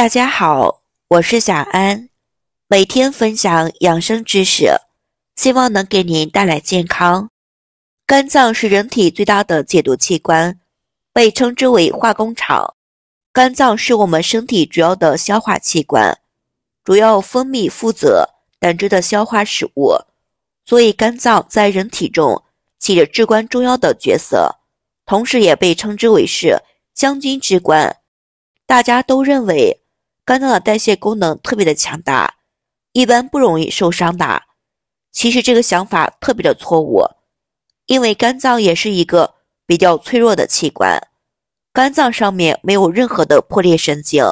大家好，我是小安，每天分享养生知识，希望能给您带来健康。肝脏是人体最大的解毒器官，被称之为化工厂。肝脏是我们身体主要的消化器官，主要分泌负责胆汁的消化食物，所以肝脏在人体中起着至关重要的角色，同时也被称之为是将军之官。大家都认为。肝脏的代谢功能特别的强大，一般不容易受伤的。其实这个想法特别的错误，因为肝脏也是一个比较脆弱的器官，肝脏上面没有任何的破裂神经，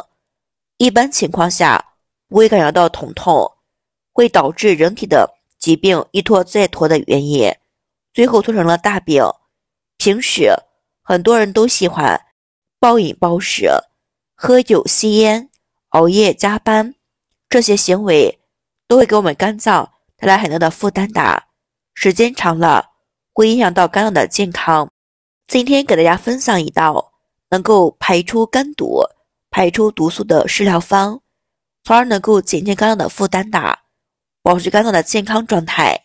一般情况下不会感觉到疼痛，会导致人体的疾病一拖再拖的原因，最后拖成了大病。平时很多人都喜欢暴饮暴食、喝酒、吸烟。熬夜加班，这些行为都会给我们肝脏带来很多的负担的，时间长了，会影响到肝脏的健康。今天给大家分享一道能够排出肝毒、排出毒素的食疗方，从而能够减轻肝脏的负担的，保持肝脏的健康状态。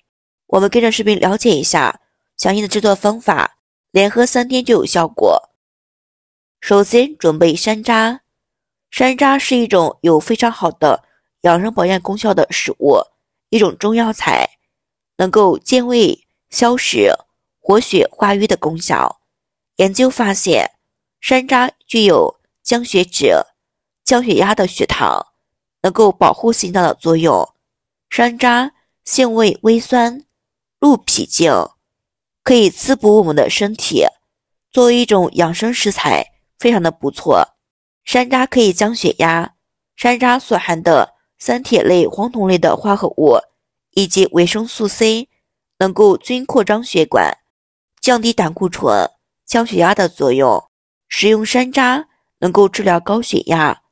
我们跟着视频了解一下相应的制作方法，连喝三天就有效果。首先准备山楂。山楂是一种有非常好的养生保健功效的食物，一种中药材，能够健胃消食、活血化瘀的功效。研究发现，山楂具有降血脂、降血压、的血糖，能够保护心脏的作用。山楂性味微酸，入脾经，可以滋补我们的身体。作为一种养生食材，非常的不错。山楂可以降血压。山楂所含的三铁类、黄酮类的化合物以及维生素 C，能够均扩张血管、降低胆固醇、降血压的作用。食用山楂能够治疗高血压，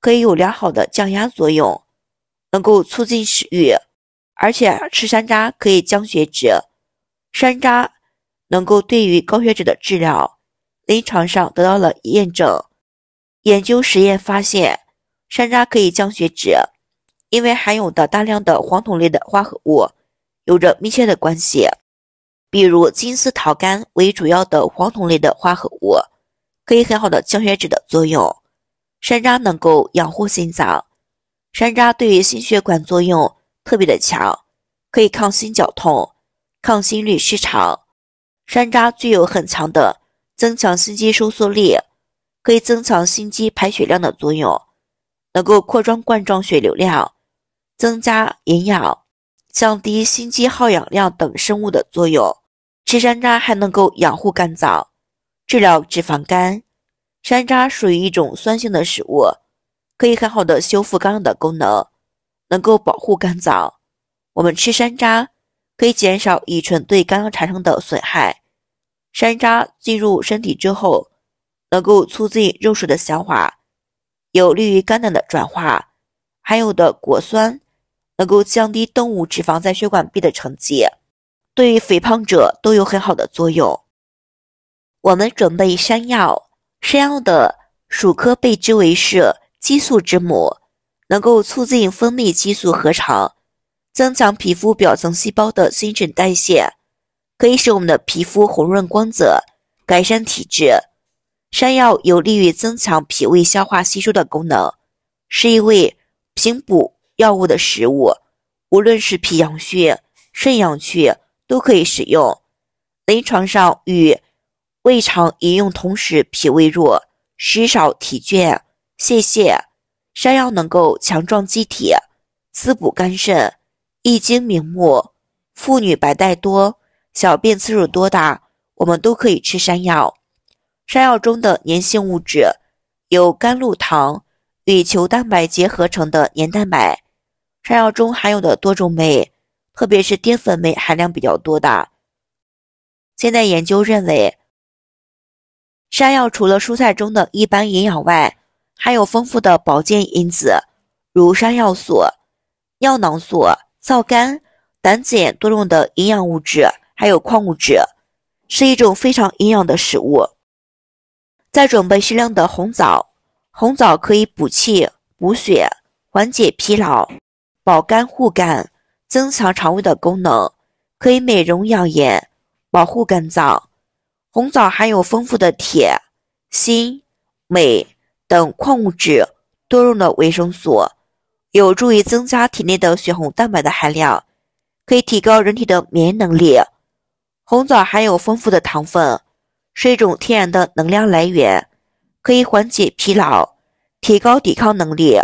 可以有良好的降压作用，能够促进食欲，而且吃山楂可以降血脂。山楂能够对于高血脂的治疗，临床上得到了验证。研究实验发现，山楂可以降血脂，因为含有的大量的黄酮类的化合物有着密切的关系，比如金丝桃苷为主要的黄酮类的化合物，可以很好的降血脂的作用。山楂能够养护心脏，山楂对于心血管作用特别的强，可以抗心绞痛、抗心律失常。山楂具有很强的增强心肌收缩力。可以增强心肌排血量的作用，能够扩张冠状血流量，增加营养，降低心肌耗氧量等生物的作用。吃山楂还能够养护肝脏，治疗脂肪肝。山楂属于一种酸性的食物，可以很好的修复肝脏的功能，能够保护肝脏。我们吃山楂可以减少乙醇对肝脏产生的损害。山楂进入身体之后。能够促进肉水的消化，有利于肝胆的转化。含有的果酸能够降低动物脂肪在血管壁的沉积，对于肥胖者都有很好的作用。我们准备山药，山药的薯科被称之为是激素之母，能够促进分泌激素合成，增强皮肤表层细胞的新陈代谢，可以使我们的皮肤红润光泽，改善体质。山药有利于增强脾胃消化吸收的功能，是一味平补药物的食物，无论是脾阳虚、肾阳虚都可以使用。临床上与胃肠饮用同时，脾胃弱、食少体倦、泄泻，山药能够强壮机体、滋补肝肾、益精明目。妇女白带多、小便次数多的，我们都可以吃山药。山药中的粘性物质有甘露糖与球蛋白结合成的粘蛋白。山药中含有的多种酶，特别是淀粉酶含量比较多的。现在研究认为，山药除了蔬菜中的一般营养外，含有丰富的保健因子，如山药素、尿囊素、皂苷、胆碱多种的营养物质，还有矿物质，是一种非常营养的食物。再准备适量的红枣，红枣可以补气、补血，缓解疲劳，保肝护肝，增强肠胃的功能，可以美容养颜，保护肝脏。红枣含有丰富的铁、锌、镁等矿物质、多用的维生素，有助于增加体内的血红蛋白的含量，可以提高人体的免疫能力。红枣含有丰富的糖分。是一种天然的能量来源，可以缓解疲劳，提高抵抗能力。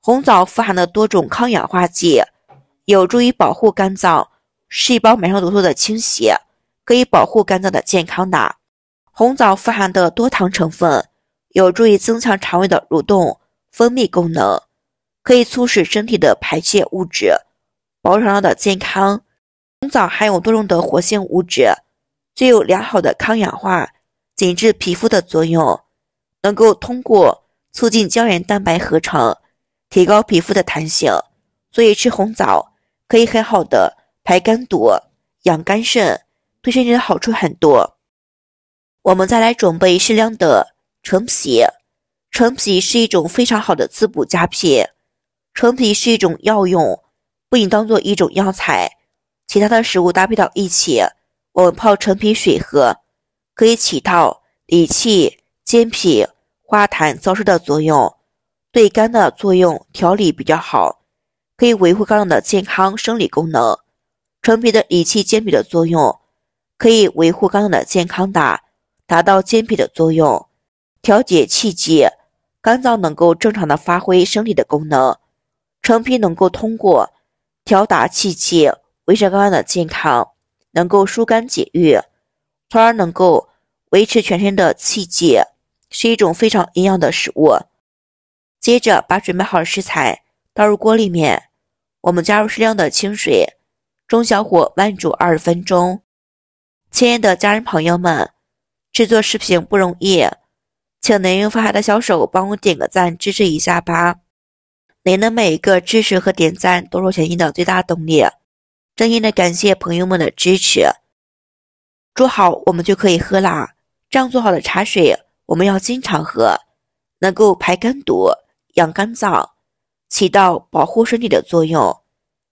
红枣富含的多种抗氧化剂，有助于保护肝脏细胞埋上毒素的清洗，可以保护肝脏的健康。的红枣富含的多糖成分，有助于增强肠胃的蠕动分泌功能，可以促使身体的排泄物质，保持肠道的健康。红枣含有多种的活性物质。具有良好的抗氧化、紧致皮肤的作用，能够通过促进胶原蛋白合成，提高皮肤的弹性。所以吃红枣可以很好的排肝毒、养肝肾，对身体的好处很多。我们再来准备适量的陈皮，陈皮是一种非常好的滋补佳品。陈皮是一种药用，不仅当做一种药材，其他的食物搭配到一起。我们泡陈皮水喝，可以起到理气、健脾、化痰、燥湿的作用，对肝的作用调理比较好，可以维护肝脏的健康生理功能。陈皮的理气健脾的作用，可以维护肝脏的健康达，达到健脾的作用，调节气机，肝脏能够正常的发挥生理的功能。陈皮能够通过调达气机，维持肝脏的健康。能够疏肝解郁，从而能够维持全身的气机，是一种非常营养的食物。接着把准备好的食材倒入锅里面，我们加入适量的清水，中小火慢煮二十分钟。亲爱的家人朋友们，制作视频不容易，请能用发财的小手帮我点个赞支持一下吧！您的每一个支持和点赞都是我前进的最大动力。真心的感谢朋友们的支持。煮好我们就可以喝啦，这样做好的茶水，我们要经常喝，能够排肝毒、养肝脏，起到保护身体的作用。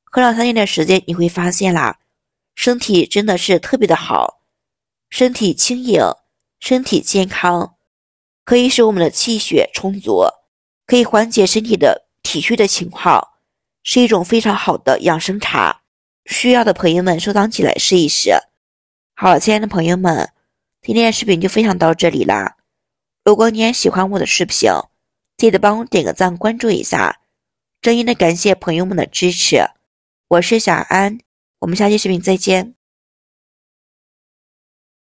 喝了三天的时间，你会发现啦，身体真的是特别的好，身体轻盈，身体健康，可以使我们的气血充足，可以缓解身体的体虚的情况，是一种非常好的养生茶。需要的朋友们收藏起来试一试。好，亲爱的朋友们，今天的视频就分享到这里啦。如果你也喜欢我的视频，记得帮我点个赞、关注一下，真心的感谢朋友们的支持。我是小安，我们下期视频再见。